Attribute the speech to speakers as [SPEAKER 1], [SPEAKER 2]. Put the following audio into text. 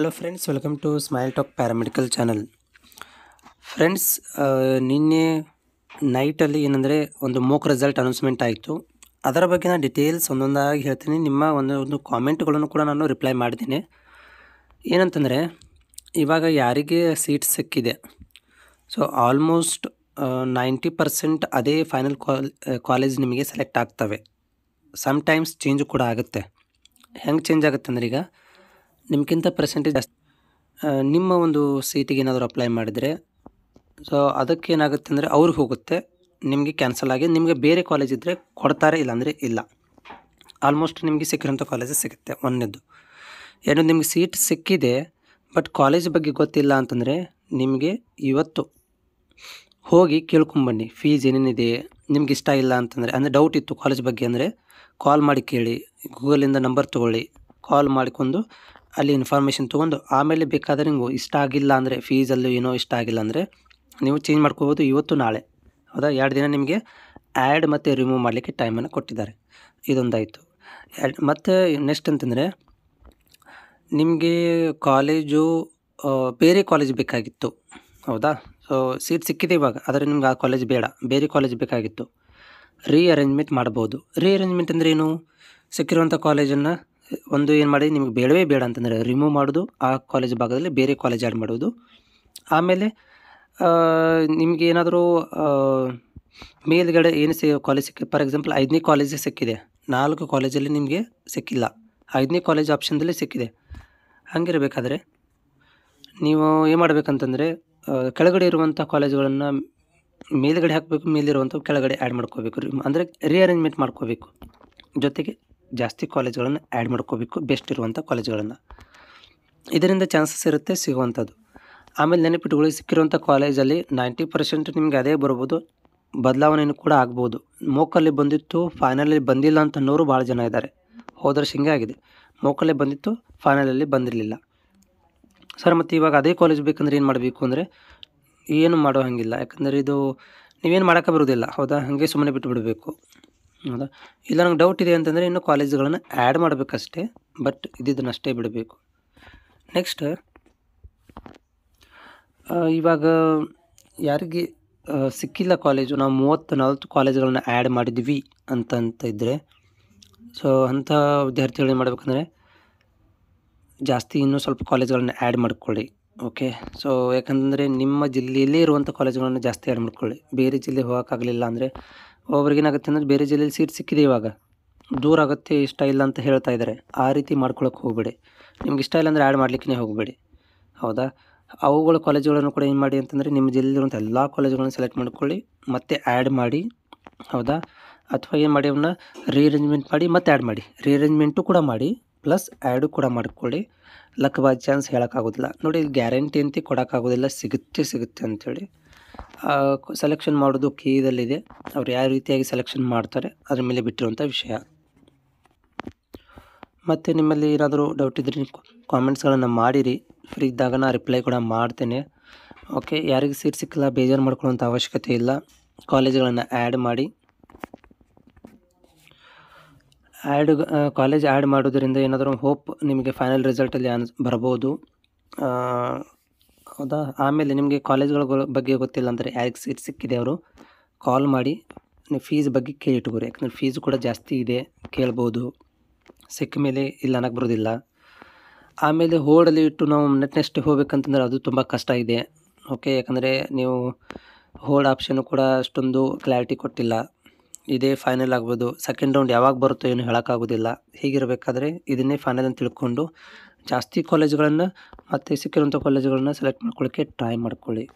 [SPEAKER 1] hello friends welcome to smile talk paramedical channel friends ನಿನ್ನೆ ನೈಟಲ್ಲಿ ಏನಂದರೆ ಒಂದು ಮೋಕ್ ರಿಸಲ್ಟ್ ಅನೌನ್ಸ್ಮೆಂಟ್ ಆಯಿತು ಅದರ ಬಗ್ಗೆ ನಾನು ಡಿಟೇಲ್ಸ್ ಒಂದೊಂದಾಗಿ ಹೇಳ್ತೀನಿ ನಿಮ್ಮ ಒಂದು ಕಾಮೆಂಟ್ಗಳನ್ನು ಕೂಡ ನಾನು ರಿಪ್ಲೈ ಮಾಡಿದ್ದೀನಿ ಏನಂತಂದರೆ ಇವಾಗ ಯಾರಿಗೆ ಸೀಟ್ ಸಿಕ್ಕಿದೆ ಸೊ ಆಲ್ಮೋಸ್ಟ್ ನೈಂಟಿ ಪರ್ಸೆಂಟ್ ಅದೇ ಫೈನಲ್ ಕಾಲೇಜ್ ನಿಮಗೆ ಸೆಲೆಕ್ಟ್ ಆಗ್ತವೆ ಸಮ್ಟೈಮ್ಸ್ ಚೇಂಜ್ ಕೂಡ ಆಗುತ್ತೆ ಹೆಂಗೆ ಚೇಂಜ್ ಆಗುತ್ತೆ ಅಂದ್ರೆ ಈಗ ನಿಮಗಿಂತ ಪರ್ಸೆಂಟೇಜ್ ಜಾಸ್ತಿ ನಿಮ್ಮ ಒಂದು ಸೀಟಿಗೆ ಏನಾದರೂ ಅಪ್ಲೈ ಮಾಡಿದರೆ ಸೊ ಅದಕ್ಕೆ ಏನಾಗುತ್ತೆ ಅಂದರೆ ಅವ್ರಿಗೆ ಹೋಗುತ್ತೆ ನಿಮಗೆ ಕ್ಯಾನ್ಸಲ್ ಆಗಿ ನಿಮಗೆ ಬೇರೆ ಕಾಲೇಜ್ ಇದ್ದರೆ ಕೊಡ್ತಾರೆ ಇಲ್ಲಾಂದರೆ ಇಲ್ಲ ಆಲ್ಮೋಸ್ಟ್ ನಿಮಗೆ ಸಿಕ್ಕಿರೋಂಥ ಕಾಲೇಜ್ ಸಿಗುತ್ತೆ ಒಂದನೇದು ಏನೋ ನಿಮಗೆ ಸೀಟ್ ಸಿಕ್ಕಿದೆ ಬಟ್ ಕಾಲೇಜ್ ಬಗ್ಗೆ ಗೊತ್ತಿಲ್ಲ ಅಂತಂದರೆ ನಿಮಗೆ ಇವತ್ತು ಹೋಗಿ ಕೇಳ್ಕೊಂಬನ್ನಿ ಫೀಸ್ ಏನೇನಿದೆ ನಿಮ್ಗೆ ಇಷ್ಟ ಇಲ್ಲ ಅಂತಂದರೆ ಅಂದರೆ ಡೌಟ್ ಇತ್ತು ಕಾಲೇಜ್ ಬಗ್ಗೆ ಅಂದರೆ ಕಾಲ್ ಮಾಡಿ ಕೇಳಿ ಗೂಗಲಿಂದ ನಂಬರ್ ತೊಗೊಳ್ಳಿ ಕಾಲ್ ಮಾಡಿಕೊಂಡು ಅಲ್ಲಿ ಇನ್ಫಾರ್ಮೇಷನ್ ತೊಗೊಂಡು ಆಮೇಲೆ ಬೇಕಾದರೆ ನೀವು ಇಷ್ಟ ಆಗಿಲ್ಲ ಅಂದರೆ ಫೀಸಲ್ಲೂ ಏನೋ ಇಷ್ಟ ಆಗಿಲ್ಲ ಅಂದರೆ ನೀವು ಚೇಂಜ್ ಮಾಡ್ಕೋಬೋದು ಇವತ್ತು ನಾಳೆ ಹೌದಾ ಎರಡು ದಿನ ನಿಮಗೆ ಆ್ಯಡ್ ಮತ್ತು ರಿಮೂವ್ ಮಾಡಲಿಕ್ಕೆ ಟೈಮನ್ನು ಕೊಟ್ಟಿದ್ದಾರೆ ಇದೊಂದಾಯಿತು ಎರಡು ಮತ್ತು ನೆಕ್ಸ್ಟ್ ಅಂತಂದರೆ ನಿಮಗೆ ಕಾಲೇಜು ಬೇರೆ ಕಾಲೇಜ್ ಬೇಕಾಗಿತ್ತು ಹೌದಾ ಸೊ ಸೀಟ್ ಸಿಕ್ಕಿದೆ ಇವಾಗ ಆದರೆ ನಿಮ್ಗೆ ಆ ಕಾಲೇಜ್ ಬೇಡ ಬೇರೆ ಕಾಲೇಜ್ ಬೇಕಾಗಿತ್ತು ರೀಅರೇಂಜ್ಮೆಂಟ್ ಮಾಡ್ಬೋದು ರೀಅರೇಂಜ್ಮೆಂಟ್ ಅಂದರೆ ಏನು ಸಿಕ್ಕಿರುವಂಥ ಕಾಲೇಜನ್ನು ಒಂದು ಏನು ಮಾಡಿ ನಿಮಗೆ ಬೇಡವೇ ಬೇಡ ಅಂತಂದರೆ ರಿಮೂವ್ ಮಾಡೋದು ಆ ಕಾಲೇಜ್ ಭಾಗದಲ್ಲಿ ಬೇರೆ ಕಾಲೇಜ್ ಆ್ಯಡ್ ಮಾಡೋದು ಆಮೇಲೆ ನಿಮಗೆ ಏನಾದರೂ ಮೇಲ್ಗಡೆ ಏನು ಸಿ ಕಾಲೇಜ್ ಸಿಕ್ಕಿ ಫಾರ್ ಎಕ್ಸಾಂಪಲ್ ಐದನೇ ಕಾಲೇಜೇ ಸಿಕ್ಕಿದೆ ನಾಲ್ಕು ಕಾಲೇಜಲ್ಲಿ ನಿಮಗೆ ಸಿಕ್ಕಿಲ್ಲ ಐದನೇ ಕಾಲೇಜ್ ಆಪ್ಷನ್ದಲ್ಲಿ ಸಿಕ್ಕಿದೆ ಹಂಗಿರಬೇಕಾದ್ರೆ ನೀವು ಏನು ಮಾಡಬೇಕಂತಂದರೆ ಕೆಳಗಡೆ ಇರುವಂಥ ಕಾಲೇಜುಗಳನ್ನು ಮೇಲುಗಡೆ ಹಾಕಬೇಕು ಮೇಲಿರುವಂಥ ಕೆಳಗಡೆ ಆ್ಯಡ್ ಮಾಡ್ಕೋಬೇಕು ಅಂದರೆ ರಿಅರೇಂಜ್ಮೆಂಟ್ ಮಾಡ್ಕೋಬೇಕು ಜೊತೆಗೆ ಜಾಸ್ತಿ ಕಾಲೇಜ್ಗಳನ್ನು ಆ್ಯಡ್ ಮಾಡ್ಕೋಬೇಕು ಬೆಸ್ಟ್ ಇರುವಂಥ ಕಾಲೇಜ್ಗಳನ್ನು ಇದರಿಂದ ಚಾನ್ಸಸ್ ಇರುತ್ತೆ ಸಿಗುವಂಥದ್ದು ಆಮೇಲೆ ನೆನಪಿಟ್ಟುಗಳು ಸಿಕ್ಕಿರುವಂಥ ಕಾಲೇಜಲ್ಲಿ ನೈಂಟಿ ಪರ್ಸೆಂಟ್ ನಿಮಗೆ ಅದೇ ಬರ್ಬೋದು ಬದಲಾವಣೆಯೂ ಕೂಡ ಆಗ್ಬೋದು ಮೋಕಲ್ಲಿ ಬಂದಿತ್ತು ಫೈನಲಲ್ಲಿ ಬಂದಿಲ್ಲ ಅಂತ ಅನ್ನೋರು ಭಾಳ ಜನ ಇದ್ದಾರೆ ಹೋದರೆ ಆಗಿದೆ ಮೋಕಲ್ಲಿ ಬಂದಿತ್ತು ಫೈನಲಲ್ಲಿ ಬಂದಿರಲಿಲ್ಲ ಸರ್ ಮತ್ತು ಇವಾಗ ಅದೇ ಕಾಲೇಜ್ ಬೇಕಂದ್ರೆ ಏನು ಮಾಡಬೇಕು ಅಂದರೆ ಏನು ಮಾಡೋ ಹಂಗಿಲ್ಲ ಯಾಕಂದರೆ ಇದು ನೀವೇನು ಮಾಡೋಕ್ಕೆ ಬರೋದಿಲ್ಲ ಹೌದಾ ಹಾಗೆ ಸುಮ್ಮನೆ ಬಿಟ್ಟು ಬಿಡಬೇಕು ಹೌದಾ ಇಲ್ಲ ನಂಗೆ ಡೌಟ್ ಇದೆ ಅಂತಂದರೆ ಇನ್ನೂ ಕಾಲೇಜ್ಗಳನ್ನು ಆ್ಯಡ್ ಮಾಡಬೇಕಷ್ಟೇ ಬಟ್ ಅಷ್ಟೇ ಬಿಡಬೇಕು ನೆಕ್ಸ್ಟ್ ಇವಾಗ ಯಾರಿಗೆ ಸಿಕ್ಕಿಲ್ಲ ಕಾಲೇಜು ನಾವು ಮೂವತ್ತು ನಲ್ವತ್ತು ಕಾಲೇಜ್ಗಳನ್ನ ಆ್ಯಡ್ ಮಾಡಿದ್ವಿ ಅಂತಂತ ಇದ್ದರೆ ಸೊ ಅಂಥ ವಿದ್ಯಾರ್ಥಿಗಳು ಏನು ಮಾಡಬೇಕಂದ್ರೆ ಜಾಸ್ತಿ ಇನ್ನೂ ಸ್ವಲ್ಪ ಕಾಲೇಜ್ಗಳನ್ನ ಆ್ಯಡ್ ಮಾಡಿಕೊಳ್ಳಿ ಓಕೆ ಸೊ ಯಾಕಂದರೆ ನಿಮ್ಮ ಜಿಲ್ಲೆಯಲ್ಲೇ ಇರುವಂಥ ಕಾಲೇಜುಗಳನ್ನು ಜಾಸ್ತಿ ಆ್ಯಡ್ ಮಾಡ್ಕೊಳ್ಳಿ ಬೇರೆ ಜಿಲ್ಲೆ ಹೋಗೋಕ್ಕಾಗಲಿಲ್ಲ ಅಂದರೆ ಏನಾಗುತ್ತೆ ಅಂದರೆ ಬೇರೆ ಜಿಲ್ಲೆಯಲ್ಲಿ ಸೀಟ್ ಸಿಕ್ಕಿದೆ ಇವಾಗ ದೂರ ಆಗುತ್ತೆ ಇಷ್ಟ ಇಲ್ಲ ಅಂತ ಹೇಳ್ತಾ ಇದ್ದಾರೆ ಆ ರೀತಿ ಮಾಡ್ಕೊಳಕ್ಕೆ ಹೋಗಬೇಡಿ ನಿಮ್ಗೆ ಇಷ್ಟ ಇಲ್ಲ ಅಂದರೆ ಆ್ಯಡ್ ಮಾಡಲಿಕ್ಕೆ ಹೋಗಬೇಡಿ ಹೌದಾ ಅವುಗಳ ಕಾಲೇಜುಗಳನ್ನು ಕೂಡ ಏನು ಮಾಡಿ ಅಂತಂದರೆ ನಿಮ್ಮ ಜಿಲ್ಲೆಯಲ್ಲಿರುವಂಥ ಎಲ್ಲ ಕಾಲೇಜುಗಳನ್ನು ಸೆಲೆಕ್ಟ್ ಮಾಡ್ಕೊಳ್ಳಿ ಮತ್ತೆ ಆ್ಯಡ್ ಮಾಡಿ ಹೌದಾ ಅಥವಾ ಏನು ಮಾಡಿ ಅವನ್ನ ರೀಅರೇಂಜ್ಮೆಂಟ್ ಮಾಡಿ ಮತ್ತೆ ಆ್ಯಡ್ ಮಾಡಿ ರೀಅರೇಂಜ್ಮೆಂಟು ಕೂಡ ಮಾಡಿ ಪ್ಲಸ್ ಆ್ಯಡು ಕೂಡ ಮಾಡಿಕೊಳ್ಳಿ ಲಕ್ ಬೈ ಚಾನ್ಸ್ ಹೇಳೋಕ್ಕಾಗೋದಿಲ್ಲ ನೋಡಿ ಗ್ಯಾರಂಟಿ ಅಂತ ಕೊಡೋಕ್ಕಾಗೋದಿಲ್ಲ ಸಿಗುತ್ತೆ ಸಿಗುತ್ತೆ ಅಂಥೇಳಿ ಸೆಲೆಕ್ಷನ್ ಮಾಡೋದು ಕೀದಲ್ಲಿದೆ ಅವ್ರು ಯಾವ ರೀತಿಯಾಗಿ ಸೆಲೆಕ್ಷನ್ ಮಾಡ್ತಾರೆ ಅದ್ರ ಮೇಲೆ ಬಿಟ್ಟಿರುವಂಥ ವಿಷಯ ಮತ್ತು ನಿಮ್ಮಲ್ಲಿ ಏನಾದರೂ ಡೌಟ್ ಇದ್ದರೆ ಕಾಮೆಂಟ್ಸ್ಗಳನ್ನು ಮಾಡಿರಿ ಫ್ರೀ ಇದ್ದಾಗ ನಾನು ರಿಪ್ಲೈ ಕೂಡ ಮಾಡ್ತೇನೆ ಓಕೆ ಯಾರಿಗೆ ಸೀಟ್ ಸಿಕ್ಕಿಲ್ಲ ಬೇಜಾರು ಮಾಡ್ಕೊಳ್ಳೋಂಥ ಅವಶ್ಯಕತೆ ಇಲ್ಲ ಕಾಲೇಜ್ಗಳನ್ನು ಆ್ಯಡ್ ಮಾಡಿ ಆ್ಯಡ್ ಕಾಲೇಜ್ ಆ್ಯಡ್ ಮಾಡೋದರಿಂದ ಏನಾದರೂ ಹೋಪ್ ನಿಮಗೆ ಫೈನಲ್ ರಿಸಲ್ಟಲ್ಲಿ ಅನ್ಸ್ ಬರ್ಬೋದು ಹೌದಾ ಆಮೇಲೆ ನಿಮಗೆ ಕಾಲೇಜ್ಗಳ ಬಗ್ಗೆ ಗೊತ್ತಿಲ್ಲ ಅಂದರೆ ಯಾರಿಗೆ ಸೀಟ್ ಸಿಕ್ಕಿದೆ ಅವರು ಕಾಲ್ ಮಾಡಿ ನೀವು ಫೀಸ್ ಬಗ್ಗೆ ಇಟ್ಕೋರಿ ಯಾಕಂದರೆ ಫೀಸ್ ಕೂಡ ಜಾಸ್ತಿ ಇದೆ ಕೇಳ್ಬೋದು ಸಿಕ್ಕ ಮೇಲೆ ಇಲ್ಲ ಅನ್ನಕ್ಕೆ ಬರೋದಿಲ್ಲ ಆಮೇಲೆ ಹೋಡಲ್ಲಿ ಇಟ್ಟು ನಾವು ನೆಟ್ ನೆಕ್ಸ್ಟ್ ಹೋಗ್ಬೇಕಂತಂದ್ರೆ ಅದು ತುಂಬ ಕಷ್ಟ ಇದೆ ಓಕೆ ಯಾಕಂದರೆ ನೀವು ಹೋಲ್ಡ್ ಆಪ್ಷನ್ನು ಕೂಡ ಅಷ್ಟೊಂದು ಕ್ಲಾರಿಟಿ ಕೊಟ್ಟಿಲ್ಲ ಇದೇ ಫೈನಲ್ ಆಗ್ಬೋದು ಸೆಕೆಂಡ್ ರೌಂಡ್ ಯಾವಾಗ ಬರುತ್ತೋ ಏನು ಹೇಳೋಕ್ಕಾಗೋದಿಲ್ಲ ಹೀಗಿರಬೇಕಾದ್ರೆ ಇದನ್ನೇ ಫೈನಲ್ ಅಂತ ತಿಳ್ಕೊಂಡು ಜಾಸ್ತಿ ಕಾಲೇಜ್ಗಳನ್ನು ಮತ್ತು ಸಿಕ್ಕಿರುವಂಥ ಕಾಲೇಜುಗಳನ್ನು ಸೆಲೆಕ್ಟ್ ಮಾಡ್ಕೊಳ್ಳೋಕ್ಕೆ ಟ್ರೈ ಮಾಡ್ಕೊಳ್ಳಿ